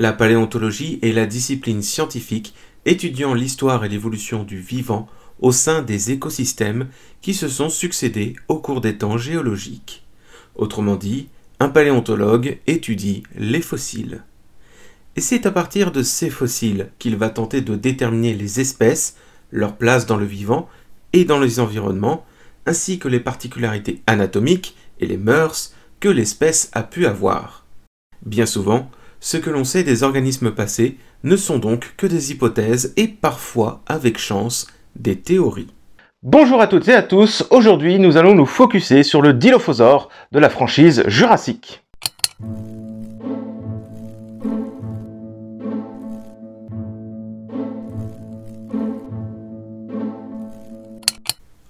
La paléontologie est la discipline scientifique étudiant l'histoire et l'évolution du vivant au sein des écosystèmes qui se sont succédés au cours des temps géologiques. Autrement dit, un paléontologue étudie les fossiles. Et c'est à partir de ces fossiles qu'il va tenter de déterminer les espèces, leur place dans le vivant et dans les environnements, ainsi que les particularités anatomiques et les mœurs que l'espèce a pu avoir. Bien souvent, ce que l'on sait des organismes passés ne sont donc que des hypothèses et parfois, avec chance, des théories. Bonjour à toutes et à tous, aujourd'hui nous allons nous focuser sur le dilophosaure de la franchise Jurassic.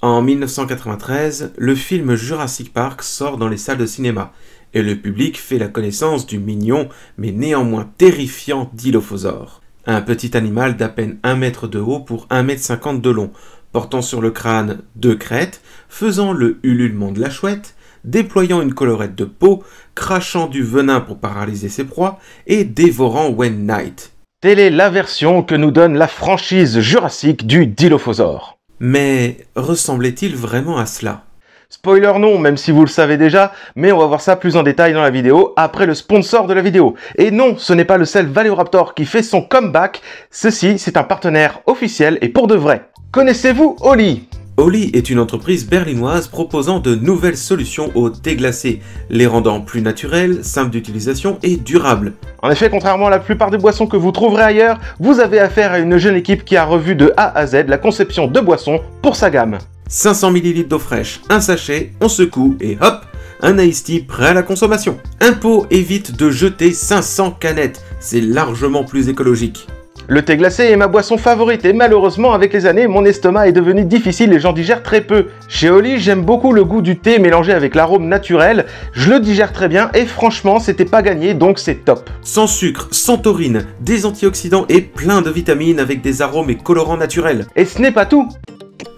En 1993, le film Jurassic Park sort dans les salles de cinéma et le public fait la connaissance du mignon mais néanmoins terrifiant Dilophosaure. Un petit animal d'à peine 1 mètre de haut pour 1 mètre 50 de long, portant sur le crâne deux crêtes, faisant le ululement de la chouette, déployant une colorette de peau, crachant du venin pour paralyser ses proies et dévorant Wayne Knight. Telle est la version que nous donne la franchise jurassique du Dilophosaure. Mais ressemblait-il vraiment à cela Spoiler non, même si vous le savez déjà, mais on va voir ça plus en détail dans la vidéo après le sponsor de la vidéo. Et non, ce n'est pas le seul Valoraptor qui fait son comeback, ceci c'est un partenaire officiel et pour de vrai. Connaissez-vous Oli Oli est une entreprise berlinoise proposant de nouvelles solutions au thé glacé, les rendant plus naturels, simples d'utilisation et durables. En effet, contrairement à la plupart des boissons que vous trouverez ailleurs, vous avez affaire à une jeune équipe qui a revu de A à Z la conception de boissons pour sa gamme. 500 ml d'eau fraîche, un sachet, on secoue et hop, un iced tea prêt à la consommation. Un pot évite de jeter 500 canettes, c'est largement plus écologique. Le thé glacé est ma boisson favorite et malheureusement avec les années mon estomac est devenu difficile et j'en digère très peu. Chez Oli j'aime beaucoup le goût du thé mélangé avec l'arôme naturel, je le digère très bien et franchement c'était pas gagné donc c'est top. Sans sucre, sans taurine, des antioxydants et plein de vitamines avec des arômes et colorants naturels. Et ce n'est pas tout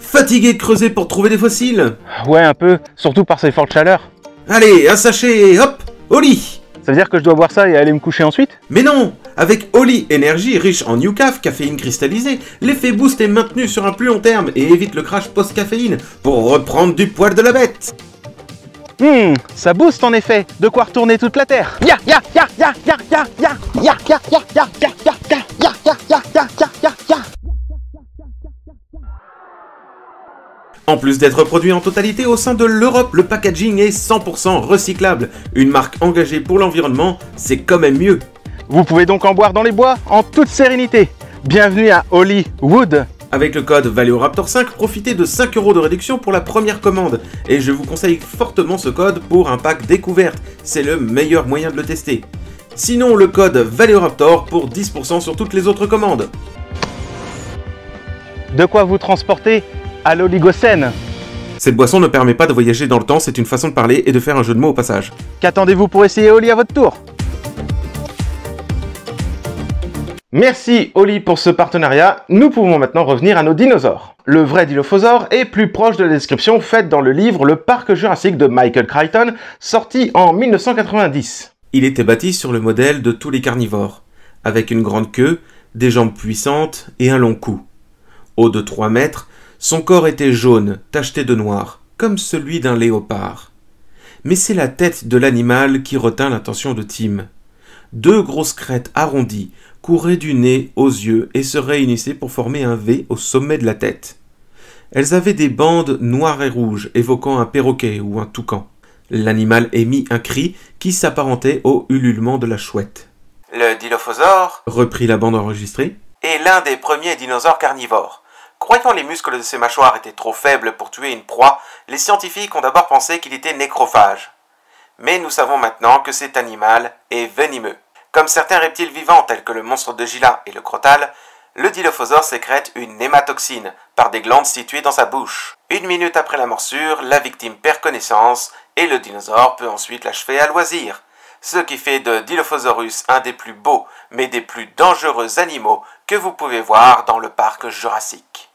Fatigué de creuser pour trouver des fossiles Ouais un peu, surtout par ces fortes chaleurs. Allez, un sachet et hop, Oli ça veut dire que je dois boire ça et aller me coucher ensuite Mais non avec Oli Energy, riche en UCAF, caféine cristallisée, l'effet boost est maintenu sur un plus long terme et évite le crash post-caféine pour reprendre du poil de la bête. Hum, ça booste en effet, de quoi retourner toute la terre. En plus d'être produit en totalité au sein de l'Europe, le packaging est 100% recyclable. Une marque engagée pour l'environnement, c'est quand même mieux. Vous pouvez donc en boire dans les bois en toute sérénité. Bienvenue à Hollywood avec le code ValeoRaptor 5 profitez de 5 euros de réduction pour la première commande. Et je vous conseille fortement ce code pour un pack découverte. C'est le meilleur moyen de le tester. Sinon, le code ValeoRaptor pour 10% sur toutes les autres commandes. De quoi vous transporter à l'Oligocène Cette boisson ne permet pas de voyager dans le temps, c'est une façon de parler et de faire un jeu de mots au passage. Qu'attendez-vous pour essayer Oli à votre tour Merci Oli pour ce partenariat. Nous pouvons maintenant revenir à nos dinosaures. Le vrai dilophosaure est plus proche de la description faite dans le livre Le Parc Jurassique de Michael Crichton, sorti en 1990. Il était bâti sur le modèle de tous les carnivores, avec une grande queue, des jambes puissantes et un long cou. Haut de 3 mètres, son corps était jaune, tacheté de noir, comme celui d'un léopard. Mais c'est la tête de l'animal qui retint l'attention de Tim. Deux grosses crêtes arrondies, couraient du nez aux yeux et se réunissaient pour former un V au sommet de la tête. Elles avaient des bandes noires et rouges évoquant un perroquet ou un toucan. L'animal émit un cri qui s'apparentait au ululement de la chouette. Le dilophosaure, reprit la bande enregistrée, est l'un des premiers dinosaures carnivores. Croyant les muscles de ses mâchoires étaient trop faibles pour tuer une proie, les scientifiques ont d'abord pensé qu'il était nécrophage. Mais nous savons maintenant que cet animal est venimeux. Comme certains reptiles vivants tels que le monstre de Gila et le crotal, le dilophosaure sécrète une hématoxine par des glandes situées dans sa bouche. Une minute après la morsure, la victime perd connaissance et le dinosaure peut ensuite l'achever à loisir, ce qui fait de Dilophosaurus un des plus beaux mais des plus dangereux animaux que vous pouvez voir dans le parc jurassique.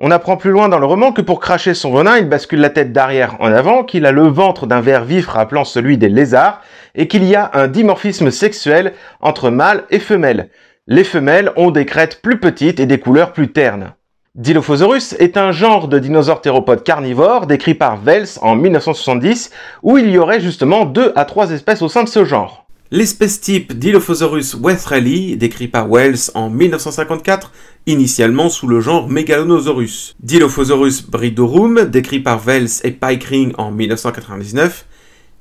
On apprend plus loin dans le roman que pour cracher son venin, il bascule la tête d'arrière en avant, qu'il a le ventre d'un ver vif rappelant celui des lézards, et qu'il y a un dimorphisme sexuel entre mâles et femelles. Les femelles ont des crêtes plus petites et des couleurs plus ternes. Dilophosaurus est un genre de dinosaure théropode carnivore décrit par Wells en 1970, où il y aurait justement deux à trois espèces au sein de ce genre. L'espèce type Dilophosaurus wethrelli, décrit par Wells en 1954, initialement sous le genre Megalonosaurus. Dilophosaurus bridorum, décrit par Wells et pykring en 1999,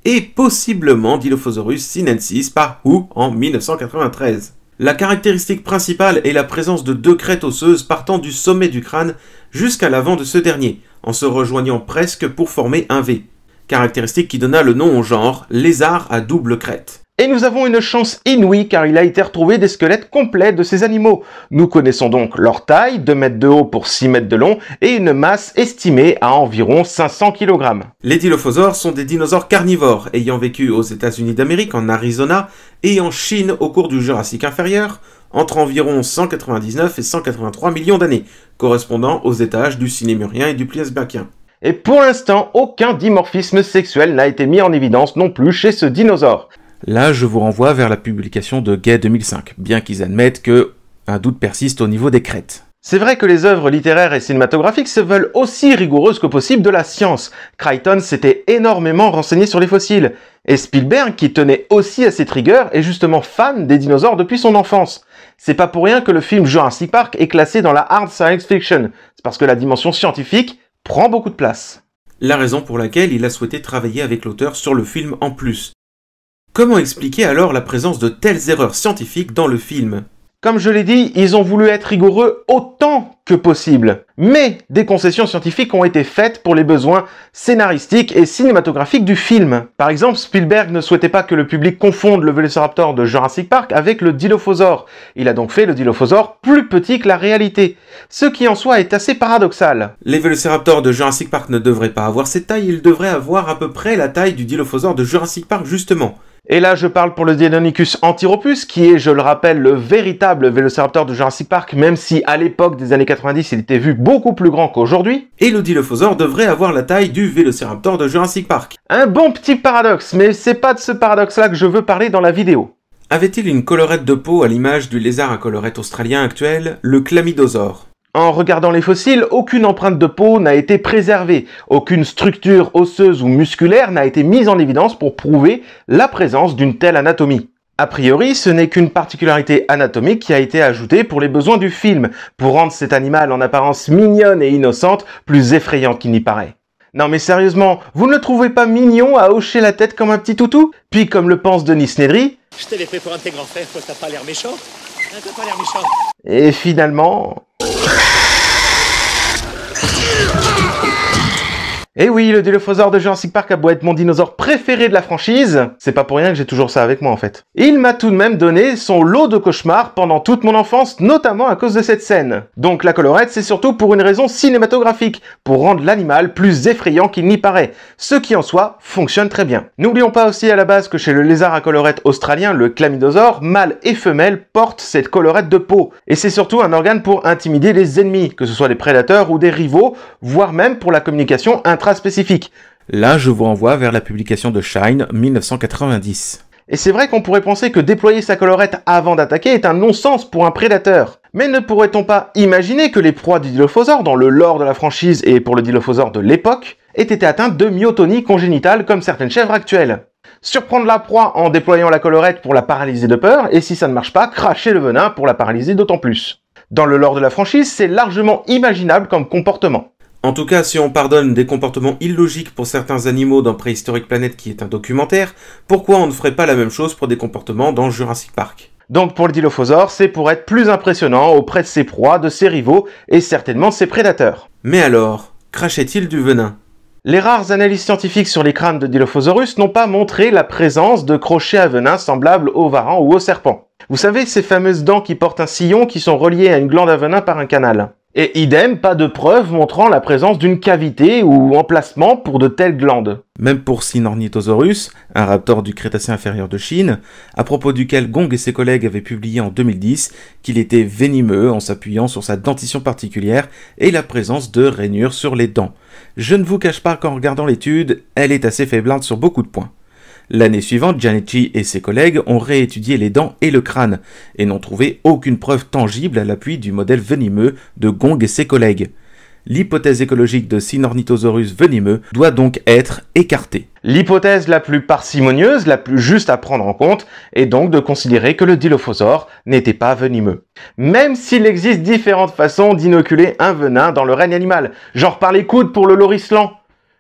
et possiblement Dilophosaurus sinensis par Hu en 1993. La caractéristique principale est la présence de deux crêtes osseuses partant du sommet du crâne jusqu'à l'avant de ce dernier, en se rejoignant presque pour former un V. Caractéristique qui donna le nom au genre lézard à double crête. Et nous avons une chance inouïe car il a été retrouvé des squelettes complets de ces animaux. Nous connaissons donc leur taille, 2 mètres de haut pour 6 mètres de long, et une masse estimée à environ 500 kg. Les dilophosaures sont des dinosaures carnivores ayant vécu aux États-Unis d'Amérique, en Arizona et en Chine au cours du Jurassique inférieur, entre environ 199 et 183 millions d'années, correspondant aux étages du cinémurien et du Pliasbergien. Et pour l'instant, aucun dimorphisme sexuel n'a été mis en évidence non plus chez ce dinosaure. Là, je vous renvoie vers la publication de Gay 2005, bien qu'ils admettent que un doute persiste au niveau des crêtes. C'est vrai que les œuvres littéraires et cinématographiques se veulent aussi rigoureuses que possible de la science. Crichton s'était énormément renseigné sur les fossiles. Et Spielberg, qui tenait aussi à ses rigueur, est justement fan des dinosaures depuis son enfance. C'est pas pour rien que le film Jurassic Park est classé dans la hard science fiction. C'est parce que la dimension scientifique prend beaucoup de place. La raison pour laquelle il a souhaité travailler avec l'auteur sur le film en plus. Comment expliquer alors la présence de telles erreurs scientifiques dans le film Comme je l'ai dit, ils ont voulu être rigoureux autant que possible. Mais des concessions scientifiques ont été faites pour les besoins scénaristiques et cinématographiques du film. Par exemple, Spielberg ne souhaitait pas que le public confonde le Velociraptor de Jurassic Park avec le Dilophosaure. Il a donc fait le Dilophosaure plus petit que la réalité, ce qui en soi est assez paradoxal. Les Velociraptors de Jurassic Park ne devraient pas avoir cette taille, ils devraient avoir à peu près la taille du Dilophosaure de Jurassic Park justement. Et là, je parle pour le Deinonychus antiropus, qui est, je le rappelle, le véritable vélociraptor de Jurassic Park, même si à l'époque des années 90, il était vu beaucoup plus grand qu'aujourd'hui. Et le Dilophosaure devrait avoir la taille du vélociraptor de Jurassic Park. Un bon petit paradoxe, mais c'est pas de ce paradoxe-là que je veux parler dans la vidéo. Avait-il une colorette de peau à l'image du lézard à colorette australien actuel, le chlamydosaure en regardant les fossiles, aucune empreinte de peau n'a été préservée, aucune structure osseuse ou musculaire n'a été mise en évidence pour prouver la présence d'une telle anatomie. A priori, ce n'est qu'une particularité anatomique qui a été ajoutée pour les besoins du film, pour rendre cet animal en apparence mignonne et innocente plus effrayant qu'il n'y paraît. Non mais sérieusement, vous ne le trouvez pas mignon à hocher la tête comme un petit toutou Puis comme le pense Denis Nedry... Je te fait pour un de tes grands frères, toi t'as pas l'air méchant hein, T'as pas l'air méchant Et finalement... Yeah! Et eh oui, le Dilophosaure de Jurassic Park a beau être mon dinosaure préféré de la franchise, c'est pas pour rien que j'ai toujours ça avec moi en fait. Il m'a tout de même donné son lot de cauchemars pendant toute mon enfance, notamment à cause de cette scène. Donc la colorette, c'est surtout pour une raison cinématographique, pour rendre l'animal plus effrayant qu'il n'y paraît, ce qui en soi fonctionne très bien. N'oublions pas aussi à la base que chez le lézard à colorette australien, le chlamydosaure, mâle et femelle portent cette colorette de peau. Et c'est surtout un organe pour intimider les ennemis, que ce soit des prédateurs ou des rivaux, voire même pour la communication intra spécifique. Là, je vous renvoie vers la publication de Shine 1990. Et c'est vrai qu'on pourrait penser que déployer sa colorette avant d'attaquer est un non-sens pour un prédateur. Mais ne pourrait-on pas imaginer que les proies du Dilophosaure, dans le lore de la franchise et pour le Dilophosaure de l'époque, aient été atteintes de myotonie congénitale comme certaines chèvres actuelles Surprendre la proie en déployant la colorette pour la paralyser de peur, et si ça ne marche pas, cracher le venin pour la paralyser d'autant plus. Dans le lore de la franchise, c'est largement imaginable comme comportement. En tout cas, si on pardonne des comportements illogiques pour certains animaux dans Préhistorique Planète qui est un documentaire, pourquoi on ne ferait pas la même chose pour des comportements dans Jurassic Park Donc pour le dilophosaure, c'est pour être plus impressionnant auprès de ses proies, de ses rivaux et certainement de ses prédateurs. Mais alors, crachait-il du venin les rares analyses scientifiques sur les crânes de Dilophosaurus n'ont pas montré la présence de crochets à venin semblables aux varans ou aux serpents. Vous savez, ces fameuses dents qui portent un sillon qui sont reliées à une glande à venin par un canal. Et idem, pas de preuve montrant la présence d'une cavité ou emplacement pour de telles glandes. Même pour Sinornithosaurus, un raptor du Crétacé inférieur de Chine, à propos duquel Gong et ses collègues avaient publié en 2010 qu'il était venimeux en s'appuyant sur sa dentition particulière et la présence de rainures sur les dents. Je ne vous cache pas qu'en regardant l'étude, elle est assez faiblante sur beaucoup de points. L'année suivante, Gianetti et ses collègues ont réétudié les dents et le crâne, et n'ont trouvé aucune preuve tangible à l'appui du modèle venimeux de Gong et ses collègues. L'hypothèse écologique de Cynornithosaurus venimeux doit donc être écartée. L'hypothèse la plus parcimonieuse, la plus juste à prendre en compte, est donc de considérer que le dilophosaure n'était pas venimeux. Même s'il existe différentes façons d'inoculer un venin dans le règne animal, genre par les coudes pour le lorislan,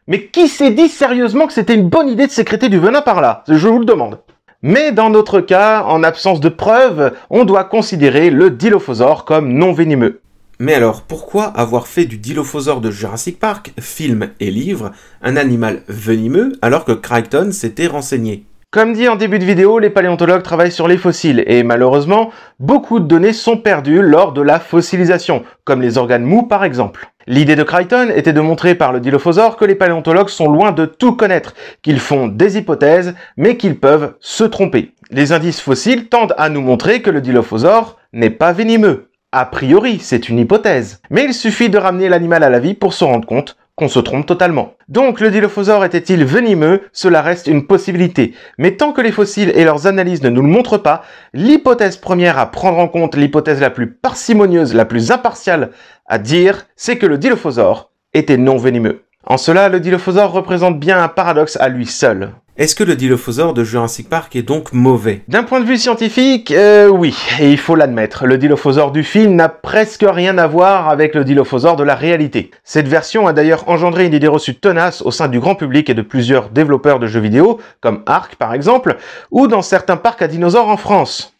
mais qui s'est dit sérieusement que c'était une bonne idée de sécréter du venin par là Je vous le demande. Mais dans notre cas, en absence de preuves, on doit considérer le dilophosaure comme non venimeux. Mais alors, pourquoi avoir fait du dilophosaure de Jurassic Park, film et livre, un animal venimeux alors que Crichton s'était renseigné comme dit en début de vidéo, les paléontologues travaillent sur les fossiles et malheureusement, beaucoup de données sont perdues lors de la fossilisation, comme les organes mous par exemple. L'idée de Crichton était de montrer par le dilophosaure que les paléontologues sont loin de tout connaître, qu'ils font des hypothèses, mais qu'ils peuvent se tromper. Les indices fossiles tendent à nous montrer que le dilophosaure n'est pas venimeux. A priori, c'est une hypothèse. Mais il suffit de ramener l'animal à la vie pour se rendre compte qu'on se trompe totalement. Donc le dilophosaure était-il venimeux Cela reste une possibilité. Mais tant que les fossiles et leurs analyses ne nous le montrent pas, l'hypothèse première à prendre en compte, l'hypothèse la plus parcimonieuse, la plus impartiale à dire, c'est que le dilophosaure était non venimeux. En cela, le dilophosaure représente bien un paradoxe à lui seul. Est-ce que le dilophosaure de Jurassic Park est donc mauvais D'un point de vue scientifique, euh, oui, et il faut l'admettre, le dilophosaure du film n'a presque rien à voir avec le dilophosaure de la réalité. Cette version a d'ailleurs engendré une idée reçue tenace au sein du grand public et de plusieurs développeurs de jeux vidéo, comme Ark par exemple, ou dans certains parcs à dinosaures en France.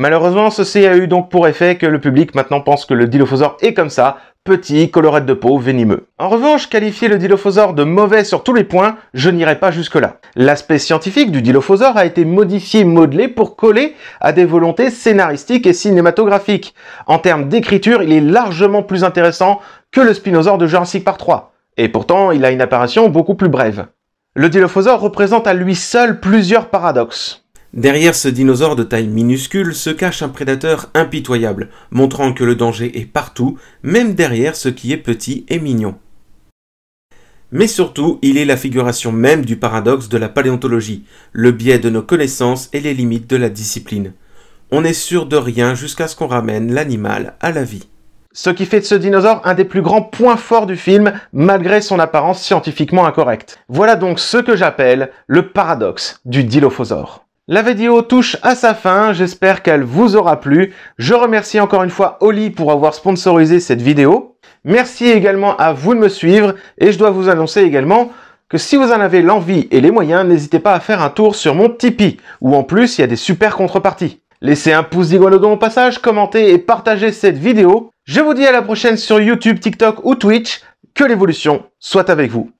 Malheureusement, ceci a eu donc pour effet que le public maintenant pense que le dilophosaure est comme ça, petit, colorette de peau, venimeux. En revanche, qualifier le dilophosaure de mauvais sur tous les points, je n'irai pas jusque-là. L'aspect scientifique du dilophosaure a été modifié, modelé pour coller à des volontés scénaristiques et cinématographiques. En termes d'écriture, il est largement plus intéressant que le spinosaure de Jurassic Park 3. Et pourtant, il a une apparition beaucoup plus brève. Le dilophosaure représente à lui seul plusieurs paradoxes. Derrière ce dinosaure de taille minuscule se cache un prédateur impitoyable, montrant que le danger est partout, même derrière ce qui est petit et mignon. Mais surtout, il est la figuration même du paradoxe de la paléontologie, le biais de nos connaissances et les limites de la discipline. On n'est sûr de rien jusqu'à ce qu'on ramène l'animal à la vie. Ce qui fait de ce dinosaure un des plus grands points forts du film, malgré son apparence scientifiquement incorrecte. Voilà donc ce que j'appelle le paradoxe du dilophosaure. La vidéo touche à sa fin, j'espère qu'elle vous aura plu. Je remercie encore une fois Oli pour avoir sponsorisé cette vidéo. Merci également à vous de me suivre et je dois vous annoncer également que si vous en avez l'envie et les moyens, n'hésitez pas à faire un tour sur mon Tipeee où en plus il y a des super contreparties. Laissez un pouce d'iguanodon au passage, commentez et partagez cette vidéo. Je vous dis à la prochaine sur YouTube, TikTok ou Twitch. Que l'évolution soit avec vous.